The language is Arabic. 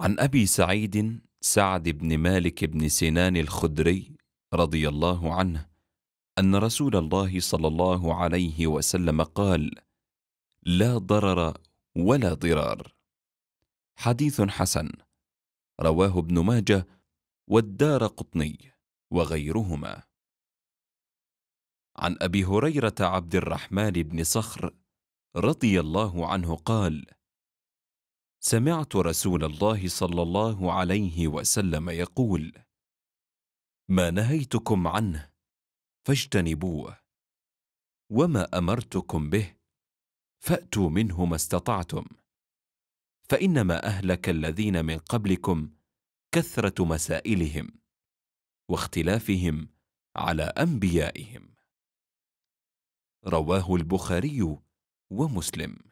عن أبي سعيد سعد بن مالك بن سنان الخدري رضي الله عنه أن رسول الله صلى الله عليه وسلم قال لا ضرر ولا ضرار حديث حسن رواه ابن ماجه والدار قطني وغيرهما عن أبي هريرة عبد الرحمن بن صخر رضي الله عنه قال سمعت رسول الله صلى الله عليه وسلم يقول ما نهيتكم عنه فاجتنبوه وما امرتكم به فاتوا منه ما استطعتم فانما اهلك الذين من قبلكم كثره مسائلهم واختلافهم على انبيائهم رواه البخاري ومسلم